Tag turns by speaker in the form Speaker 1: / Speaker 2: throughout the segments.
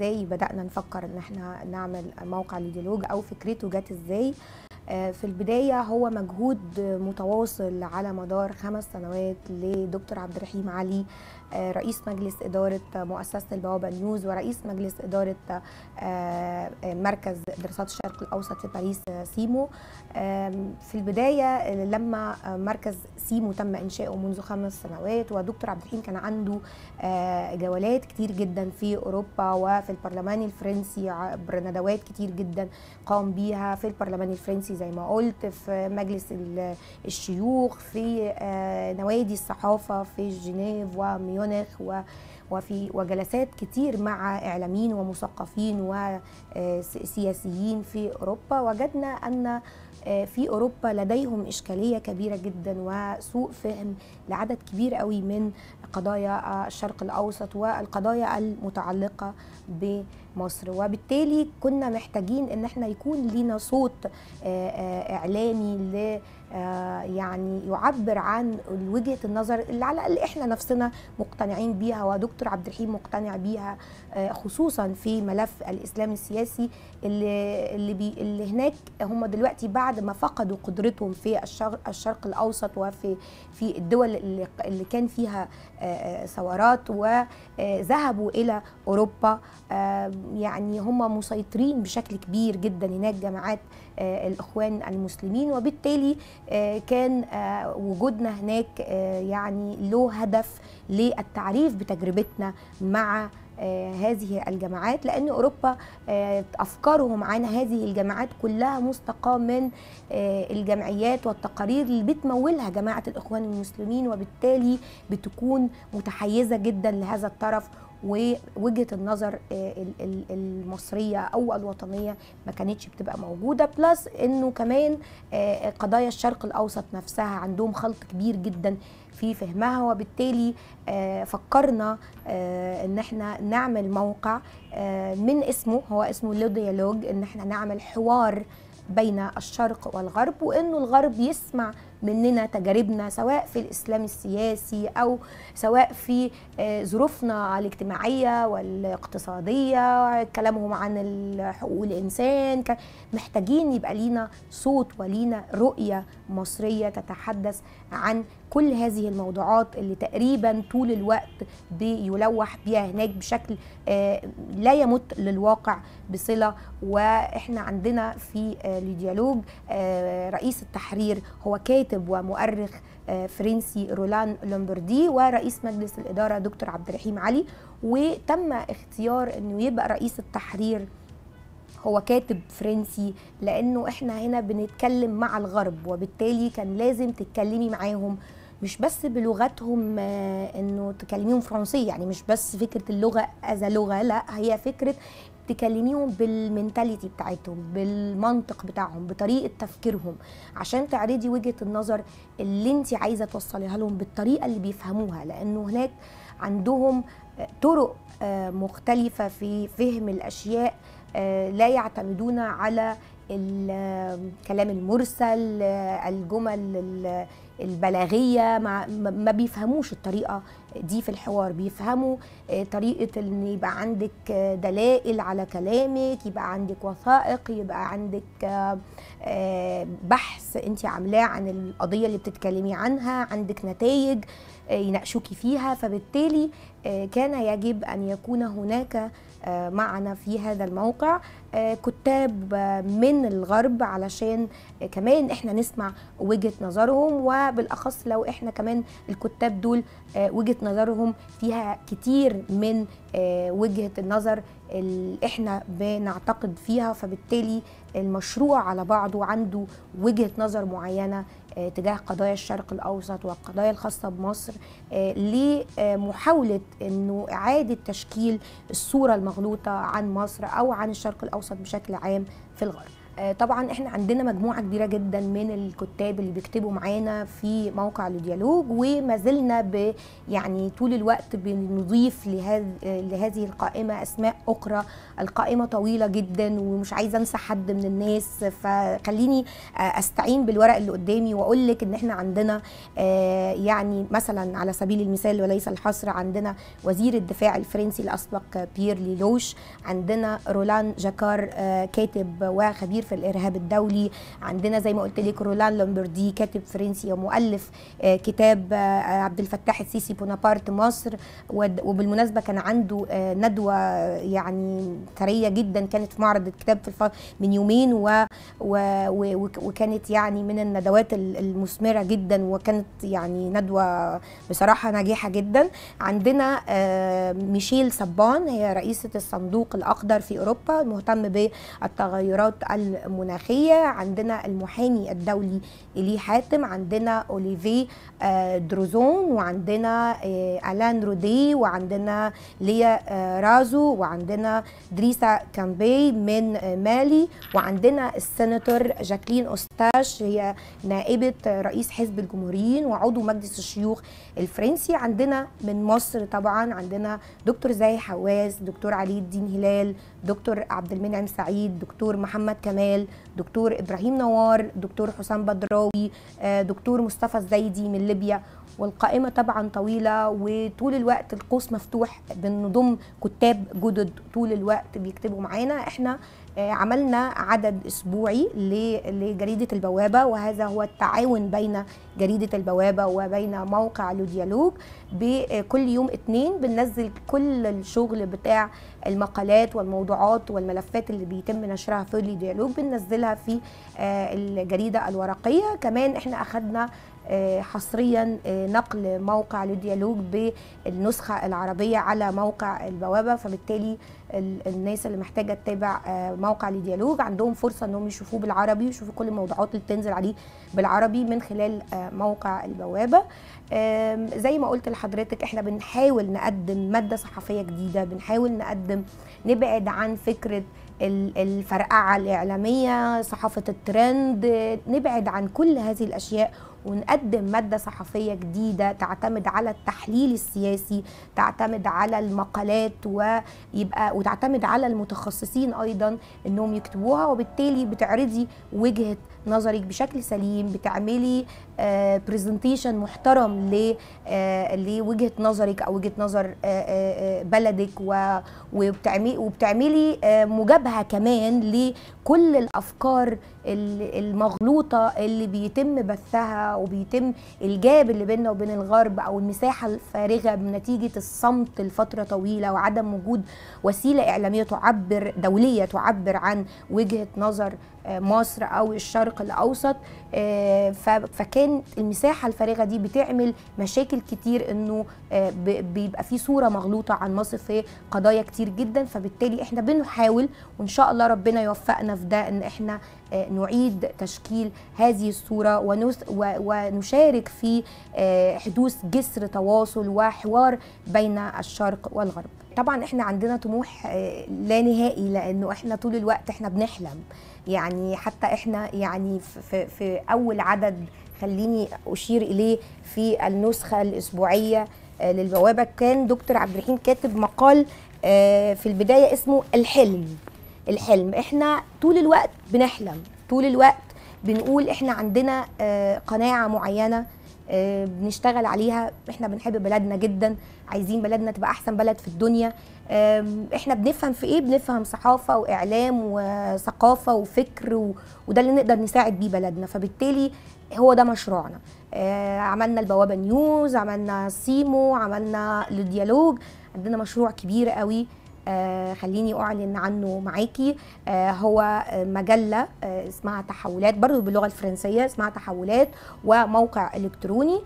Speaker 1: ازاي بدانا نفكر ان احنا نعمل موقع لديلوج او فكرته جت ازاي آه، في البداية هو مجهود متواصل على مدار خمس سنوات لدكتور عبد الرحيم علي آه، رئيس مجلس إدارة مؤسسة البوابة نيوز ورئيس مجلس إدارة آه، مركز دراسات الشرق الأوسط في باريس سيمو في البداية لما مركز سيمو تم إنشاؤه منذ خمس سنوات ودكتور عبد الرحيم كان عنده جولات كتير جدا في أوروبا وفي البرلمان الفرنسي عبر ندوات كتير جدا قام بيها في البرلمان الفرنسي زي ما قلت في مجلس الشيوخ في آه، نوادي الصحافه في جنيف وميونخ و وفي وجلسات كتير مع إعلاميين ومثقفين وسياسيين في أوروبا وجدنا أن آه، في أوروبا لديهم إشكالية كبيرة جدا وسوء فهم لعدد كبير قوي من قضايا الشرق الأوسط والقضايا المتعلقة بمصر وبالتالي كنا محتاجين أن احنا يكون لينا صوت آه، آه، إعلامي آه، يعني يعبر عن وجهه النظر اللي على الاقل احنا نفسنا مقتنعين بيها ودكتور عبد الحليم مقتنع بيها آه، خصوصا في ملف الاسلام السياسي اللي اللي, بي اللي هناك هم دلوقتي بعد ما فقدوا قدرتهم في الشرق, الاوسط وفي في الدول اللي كان فيها آه، ثورات وذهبوا الى اوروبا يعني هم مسيطرين بشكل كبير جدا هناك جماعات الاخوان المسلمين وبالتالي آه، كان آه، وجودنا هناك آه، يعني له هدف للتعريف بتجربتنا مع هذه الجماعات لان اوروبا افكارهم عن هذه الجماعات كلها مستقاه من الجمعيات والتقارير اللي بتمولها جماعه الاخوان المسلمين وبالتالي بتكون متحيزه جدا لهذا الطرف ووجهه النظر آه، المصريه او الوطنيه ما كانتش بتبقى موجوده بلس انه كمان آه، قضايا الشرق الاوسط نفسها عندهم خلط كبير جدا في فهمها وبالتالي آه، فكرنا ان احنا نعمل موقع من اسمه هو اسمه لو ديالوج ان احنا نعمل حوار بين الشرق والغرب وانه الغرب يسمع مننا تجاربنا سواء في الاسلام السياسي او سواء في آه، ظروفنا الاجتماعيه والاقتصاديه كلامهم عن حقوق الانسان محتاجين يبقى لينا صوت ولينا رؤيه مصريه تتحدث عن كل هذه الموضوعات اللي تقريبا طول الوقت بيلوح بيها هناك بشكل آه، لا يمت للواقع بصله واحنا عندنا في الديالوج آه، رئيس التحرير هو كاتب كاتب ومؤرخ آه، فرنسي رولان لومبردي ورئيس مجلس الإدارة دكتور عبد الرحيم علي وتم اختيار أنه يبقى رئيس التحرير هو كاتب فرنسي لأنه إحنا هنا بنتكلم مع الغرب وبالتالي كان لازم تتكلمي معاهم مش بس بلغتهم آه، انه تكلميهم فرنسيه يعني مش بس فكره اللغه اذا لغه لا هي فكره تكلميهم بالمنتاليتي بتاعتهم بالمنطق بتاعهم بطريقه تفكيرهم عشان تعرضي وجهه النظر اللي انت عايزه توصليها لهم بالطريقه اللي بيفهموها لانه هناك عندهم طرق آه، مختلفه في فهم الاشياء آه، لا يعتمدون على الكلام المرسل آه، الجمل البلاغيه ما بيفهموش الطريقه دي في الحوار بيفهموا آه، طريقه ان يبقى عندك آه، دلائل على كلامك يبقى عندك وثائق يبقى عندك آه، بحث انت عاملاه عن القضيه اللي بتتكلمي عنها عندك نتائج يناقشوكي فيها فبالتالي كان يجب ان يكون هناك معنا في هذا الموقع كتاب من الغرب علشان كمان احنا نسمع وجهه نظرهم وبالاخص لو احنا كمان الكتاب دول وجهه نظرهم فيها كتير من آه، وجهه النظر اللي احنا بنعتقد فيها فبالتالي المشروع على بعضه عنده وجهه نظر معينه آه، تجاه قضايا الشرق الاوسط والقضايا الخاصه بمصر آه، لمحاوله انه اعاده تشكيل الصوره المغلوطه عن مصر او عن الشرق الاوسط بشكل عام في الغرب آه، طبعا احنا عندنا مجموعه كبيره جدا من الكتاب اللي بيكتبوا معانا في موقع الديالوج وما زلنا ب يعني طول الوقت بنضيف لهذ لهذه القائمه اسماء اخرى القائمه طويله جدا ومش عايزه انسى حد من الناس فخليني آه، استعين بالورق اللي قدامي واقول لك ان احنا عندنا آه، يعني مثلا على سبيل المثال وليس الحصر عندنا وزير الدفاع الفرنسي الاسبق بيير ليلوش عندنا رولان جاكار كاتب وخبير كبير في الارهاب الدولي عندنا زي ما قلت لك رولان لومبردي كاتب فرنسي ومؤلف آه، كتاب آه، عبد الفتاح السيسي بونابرت مصر وبالمناسبه كان عنده آه، ندوه يعني ثريه جدا كانت في معرض الكتاب في من يومين و و وكانت يعني من الندوات المثمره جدا وكانت يعني ندوه بصراحه ناجحه جدا عندنا ميشيل صبان هي رئيسه الصندوق الاخضر في اوروبا مهتم بالتغيرات المناخيه عندنا المحامي الدولي إلي حاتم عندنا أوليفي آه، دروزون وعندنا آه، ألان رودي وعندنا ليا آه، رازو وعندنا دريسا كامبي من مالي وعندنا السناتور جاكلين أوستر بوكتاش هي نائبة رئيس حزب الجمهوريين وعضو مجلس الشيوخ الفرنسي عندنا من مصر طبعا عندنا دكتور زاهي حواس دكتور علي الدين هلال دكتور عبد المنعم سعيد دكتور محمد كمال دكتور إبراهيم نوار دكتور حسام بدراوي آه، دكتور مصطفى الزايدي من ليبيا والقائمة طبعا طويلة وطول الوقت القوس مفتوح بنضم كتاب جدد طول الوقت بيكتبوا معانا احنا آه، عملنا عدد اسبوعي لجريده البوابه وهذا هو التعاون بين جريده البوابه وبين موقع لوديالوج بكل يوم اثنين بننزل كل الشغل بتاع المقالات والموضوعات والملفات اللي بيتم نشرها في لوديالوج بننزلها في آه، الجريده الورقيه كمان احنا اخذنا آه، حصريا آه، نقل موقع للديالوج بالنسخة العربية على موقع البوابة فبالتالي الناس اللي محتاجة تتابع آه، موقع لديالوج عندهم فرصة انهم يشوفوه بالعربي ويشوفوا كل الموضوعات اللي بتنزل عليه بالعربي من خلال موقع البوابة زي ما قلت لحضرتك احنا بنحاول نقدم مادة صحفية جديدة بنحاول نقدم نبعد عن فكرة الفرقعة الإعلامية صحافة الترند نبعد عن كل هذه الأشياء ونقدم ماده صحفيه جديده تعتمد على التحليل السياسي تعتمد على المقالات ويبقى وتعتمد على المتخصصين ايضا انهم يكتبوها وبالتالي بتعرضي وجهه نظرك بشكل سليم بتعملي برزنتيشن آه، محترم آه، لوجهه نظرك او وجهه نظر آه، بلدك وبتعملي وبتعملي مجابهه كمان لكل الافكار المغلوطه اللي بيتم بثها وبيتم الجاب اللي بيننا وبين الغرب او المساحه الفارغه بنتيجه الصمت لفتره طويله وعدم وجود وسيله اعلاميه تعبر دوليه تعبر عن وجهه نظر آه، مصر او الشرق الاوسط آه، فكان المساحه الفارغه دي بتعمل مشاكل كتير انه آه، بيبقى في صوره مغلوطه عن مصر في قضايا كتير جدا فبالتالي احنا بنحاول وان شاء الله ربنا يوفقنا في ده ان احنا نعيد تشكيل هذه الصورة ونشارك في حدوث جسر تواصل وحوار بين الشرق والغرب طبعا احنا عندنا طموح آه، لا نهائي لانه احنا طول الوقت احنا بنحلم يعني حتى احنا يعني في, في اول عدد خليني اشير اليه في النسخه الاسبوعيه آه، للبوابه كان دكتور عبد الرحيم كاتب مقال آه، في البدايه اسمه الحلم الحلم احنا طول الوقت بنحلم طول الوقت بنقول احنا عندنا قناعه معينه آه، بنشتغل عليها احنا بنحب بلدنا جدا عايزين بلدنا تبقى احسن بلد في الدنيا احنا بنفهم في ايه بنفهم صحافه واعلام وثقافه وفكر و... وده اللي نقدر نساعد بيه بلدنا فبالتالي هو ده مشروعنا آه، عملنا البوابه نيوز عملنا سيمو عملنا الديالوج عندنا مشروع كبير قوي آه، خليني أعلن عنه معاكي آه، هو مجلة آه، اسمها تحولات برضو باللغة الفرنسية اسمها تحولات وموقع إلكتروني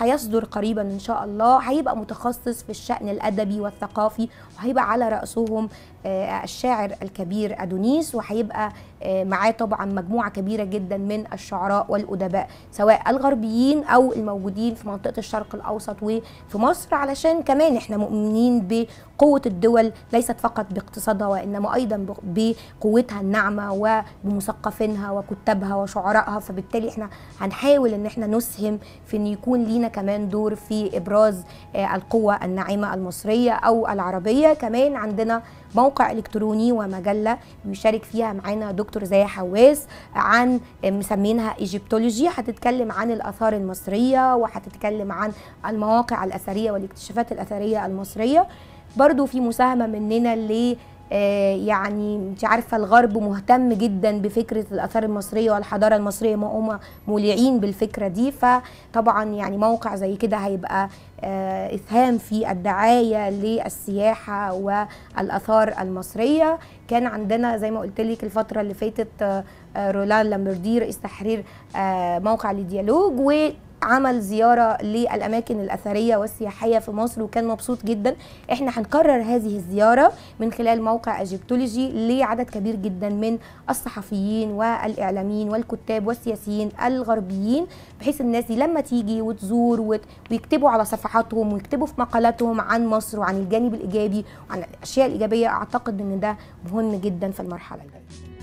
Speaker 1: هيصدر قريبا إن شاء الله هيبقى متخصص في الشأن الأدبي والثقافي وهيبقى على رأسهم آه، الشاعر الكبير أدونيس وهيبقى آه، معاه طبعا مجموعة كبيرة جدا من الشعراء والأدباء سواء الغربيين أو الموجودين في منطقة الشرق الأوسط وفي مصر علشان كمان احنا مؤمنين بقوة الدول ليست فقط باقتصادها وإنما أيضا بقوتها الناعمة وبمثقفينها وكتابها وشعرائها فبالتالي احنا هنحاول ان احنا نسهم في ان يكون لينا كمان دور في إبراز آه، القوة الناعمة المصرية أو العربية كمان عندنا موقع الكتروني ومجله بيشارك فيها معانا دكتور زي حواس عن مسمينها ايجيبتولوجي هتتكلم عن الاثار المصريه وهتتكلم عن المواقع الاثريه والاكتشافات الاثريه المصريه برضو في مساهمه مننا ل آه، يعني انت عارفه الغرب مهتم جدا بفكره الاثار المصريه والحضاره المصريه ما هم مولعين بالفكره دي فطبعا يعني موقع زي كده هيبقى آه، اسهام في الدعايه للسياحه والاثار المصريه كان عندنا زي ما قلت لك الفتره اللي فاتت آه، رولان لامبردير تحرير موقع لديالوج عمل زياره للاماكن الاثريه والسياحيه في مصر وكان مبسوط جدا احنا هنكرر هذه الزياره من خلال موقع ايجيبتولوجي لعدد كبير جدا من الصحفيين والاعلاميين والكتاب والسياسيين الغربيين بحيث الناس دي لما تيجي وتزور ويكتبوا على صفحاتهم ويكتبوا في مقالاتهم عن مصر وعن الجانب الايجابي وعن الاشياء الايجابيه اعتقد ان ده مهم جدا في المرحله الجايه